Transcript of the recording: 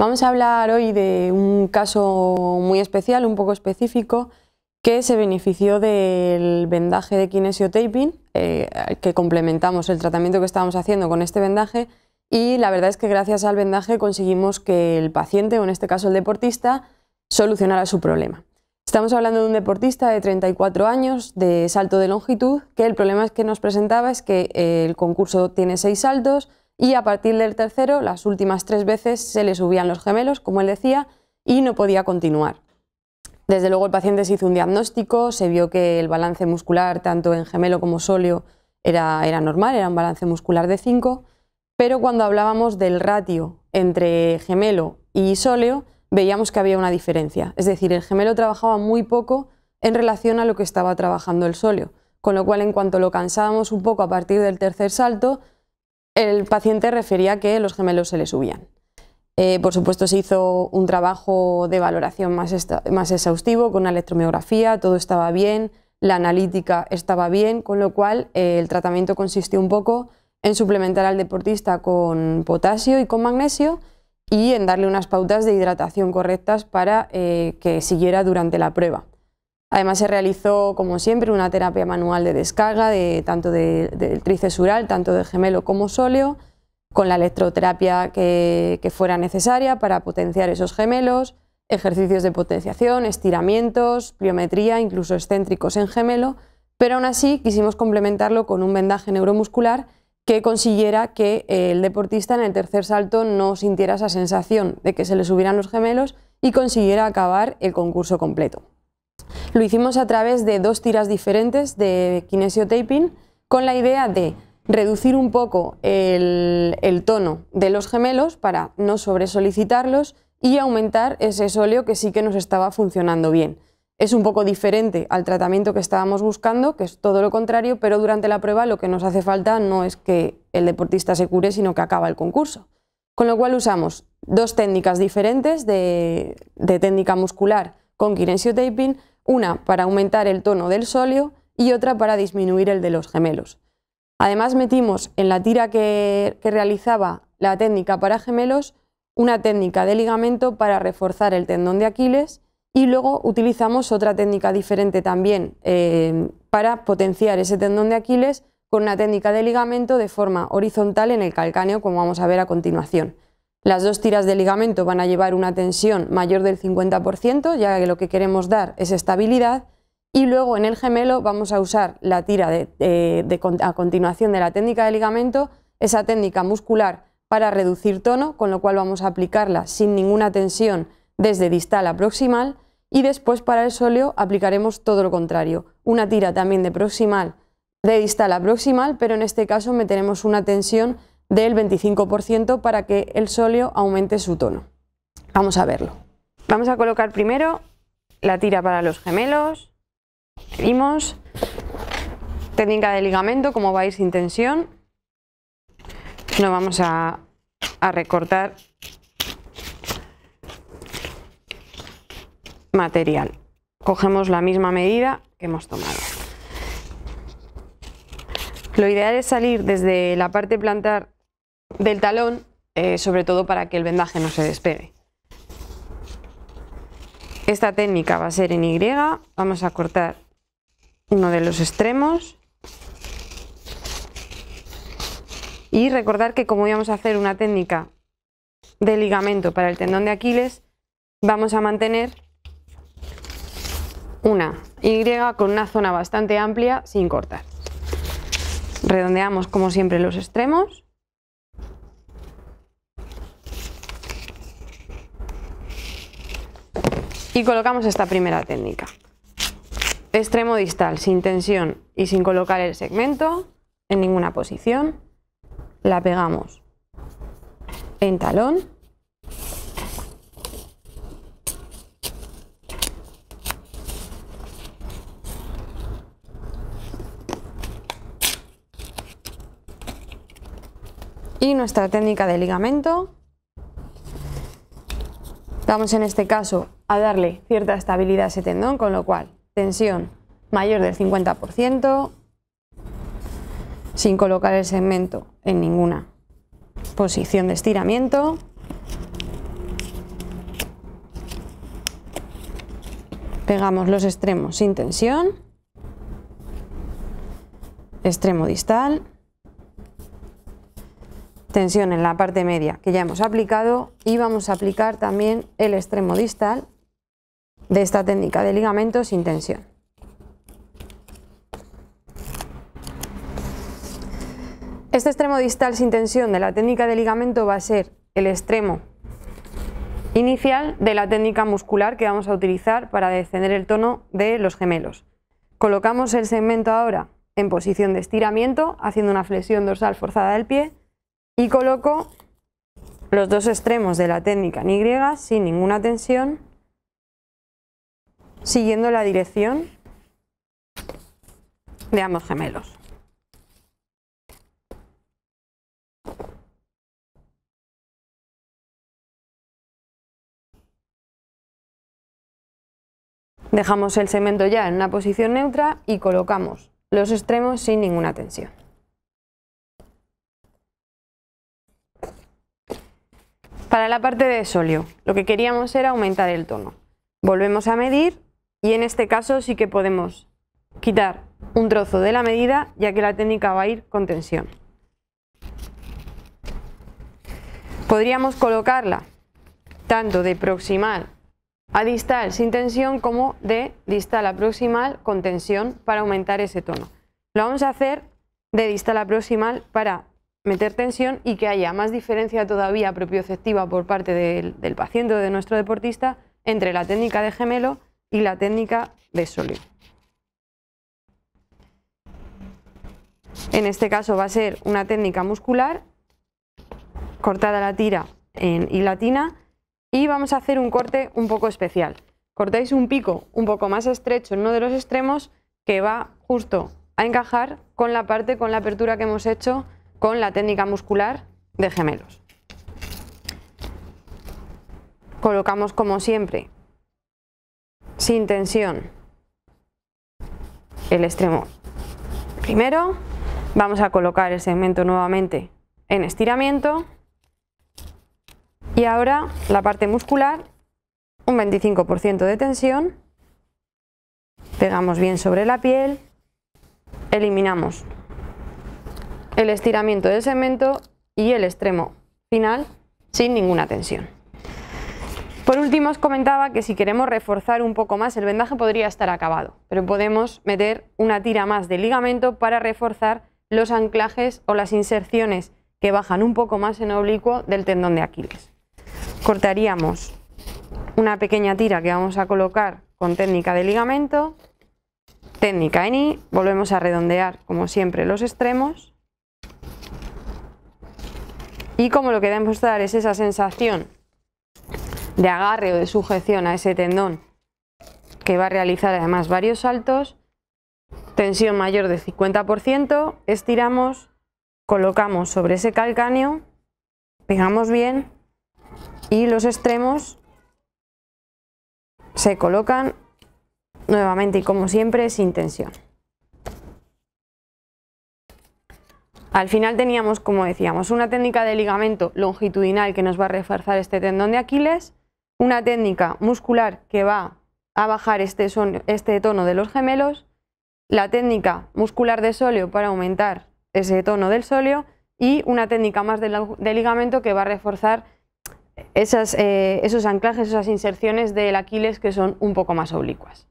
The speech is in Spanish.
Vamos a hablar hoy de un caso muy especial, un poco específico, que se benefició del vendaje de kinesiotaping, eh, que complementamos el tratamiento que estábamos haciendo con este vendaje y la verdad es que gracias al vendaje conseguimos que el paciente, o en este caso el deportista, solucionara su problema. Estamos hablando de un deportista de 34 años, de salto de longitud, que el problema que nos presentaba es que el concurso tiene seis saltos, y a partir del tercero, las últimas tres veces, se le subían los gemelos, como él decía, y no podía continuar. Desde luego el paciente se hizo un diagnóstico, se vio que el balance muscular, tanto en gemelo como sóleo, era, era normal, era un balance muscular de 5, pero cuando hablábamos del ratio entre gemelo y sóleo, veíamos que había una diferencia. Es decir, el gemelo trabajaba muy poco en relación a lo que estaba trabajando el sóleo, con lo cual en cuanto lo cansábamos un poco a partir del tercer salto, el paciente refería que los gemelos se le subían. Eh, por supuesto, se hizo un trabajo de valoración más, más exhaustivo con una electromiografía, todo estaba bien, la analítica estaba bien, con lo cual eh, el tratamiento consistió un poco en suplementar al deportista con potasio y con magnesio y en darle unas pautas de hidratación correctas para eh, que siguiera durante la prueba. Además se realizó, como siempre, una terapia manual de descarga de, tanto del tríceps tanto de gemelo como sóleo, con la electroterapia que, que fuera necesaria para potenciar esos gemelos, ejercicios de potenciación, estiramientos, pliometría, incluso excéntricos en gemelo, pero aún así quisimos complementarlo con un vendaje neuromuscular que consiguiera que eh, el deportista en el tercer salto no sintiera esa sensación de que se le subieran los gemelos y consiguiera acabar el concurso completo. Lo hicimos a través de dos tiras diferentes de kinesio taping con la idea de reducir un poco el, tono de los gemelos para no sobresolicitarlos y aumentar ese sóleo que sí que nos estaba funcionando bien. Es un poco diferente al tratamiento que estábamos buscando, que es todo lo contrario, pero durante la prueba lo que nos hace falta no es que el deportista se cure, sino que acaba el concurso. Con lo cual usamos dos técnicas diferentes de, de técnica muscular con kinesio kinesiotaping una para aumentar el tono del sóleo y otra para disminuir el de los gemelos. Además metimos en la tira que, realizaba la técnica para gemelos una técnica de ligamento para reforzar el tendón de Aquiles y luego utilizamos otra técnica diferente también eh, para potenciar ese tendón de Aquiles con una técnica de ligamento de forma horizontal en el calcáneo como vamos a ver a continuación. Las dos tiras de ligamento van a llevar una tensión mayor del 50%, ya que lo que queremos dar es estabilidad, y luego en el gemelo vamos a usar la tira a continuación de la técnica de ligamento, esa técnica muscular para reducir tono, con lo cual vamos a aplicarla sin ninguna tensión desde distal a proximal y después para el sóleo aplicaremos todo lo contrario, una tira también de proximal, de distal a proximal, pero en este caso meteremos una tensión del 25% para que el sóleo aumente su tono. Vamos a verlo. Vamos a colocar primero la tira para los gemelos. Vimos Técnica de ligamento, como vais sin tensión. No vamos a, a recortar material. Cogemos la misma medida que hemos tomado. Lo ideal es salir desde la parte plantar del talón, eh, sobre todo para que el vendaje no se despegue. Esta técnica va a ser en Y, vamos a cortar uno de los extremos y recordar que como íbamos a hacer una técnica de ligamento para el tendón de Aquiles, vamos a mantener una Y con una zona bastante amplia sin cortar. Redondeamos como siempre los extremos Y colocamos esta primera técnica. Extremo distal, sin tensión y sin colocar el segmento en ninguna posición. La pegamos en talón. Y nuestra técnica de ligamento Vamos en este caso a darle cierta estabilidad a ese tendón, con lo cual tensión mayor del 50%, sin colocar el segmento en ninguna posición de estiramiento. Pegamos los extremos sin tensión. Extremo distal tensión en la parte media que ya hemos aplicado y vamos a aplicar también el extremo distal de esta técnica de ligamento sin tensión. Este extremo distal sin tensión de la técnica de ligamento va a ser el extremo inicial de la técnica muscular que vamos a utilizar para descender el tono de los gemelos. Colocamos el segmento ahora en posición de estiramiento, haciendo una flexión dorsal forzada del pie y coloco los dos extremos de la técnica en Y sin ninguna tensión, siguiendo la dirección de ambos gemelos. Dejamos el segmento ya en una posición neutra y colocamos los extremos sin ninguna tensión. Para la parte de solio, lo que queríamos era aumentar el tono. Volvemos a medir y en este caso sí que podemos quitar un trozo de la medida ya que la técnica va a ir con tensión. Podríamos colocarla tanto de proximal a distal sin tensión como de distal a proximal con tensión para aumentar ese tono. Lo vamos a hacer de distal a proximal para meter tensión y que haya más diferencia todavía propioceptiva por parte del, paciente o de nuestro deportista entre la técnica de gemelo y la técnica de sólido. En este caso va a ser una técnica muscular, cortada la tira en hilatina y vamos a hacer un corte un poco especial. Cortáis un pico un poco más estrecho en uno de los extremos que va justo a encajar con la parte, con la apertura que hemos hecho con la técnica muscular de gemelos. Colocamos como siempre, sin tensión, el extremo primero. Vamos a colocar el segmento nuevamente en estiramiento. Y ahora la parte muscular, un 25% de tensión. Pegamos bien sobre la piel. Eliminamos el estiramiento del segmento y el extremo final sin ninguna tensión. Por último os comentaba que si queremos reforzar un poco más el vendaje podría estar acabado, pero podemos meter una tira más de ligamento para reforzar los anclajes o las inserciones que bajan un poco más en oblicuo del tendón de Aquiles. Cortaríamos una pequeña tira que vamos a colocar con técnica de ligamento, técnica en I, volvemos a redondear como siempre los extremos y como lo que debemos dar es esa sensación de agarre o de sujeción a ese tendón que va a realizar además varios saltos, tensión mayor de 50%, estiramos, colocamos sobre ese calcáneo, pegamos bien y los extremos se colocan nuevamente y como siempre sin tensión. Al final teníamos, como decíamos, una técnica de ligamento longitudinal que nos va a reforzar este tendón de Aquiles, una técnica muscular que va a bajar este, este tono de los gemelos, la técnica muscular de sóleo para aumentar ese tono del sóleo y una técnica más de, ligamento que va a reforzar eh, esos anclajes, esas inserciones del Aquiles que son un poco más oblicuas.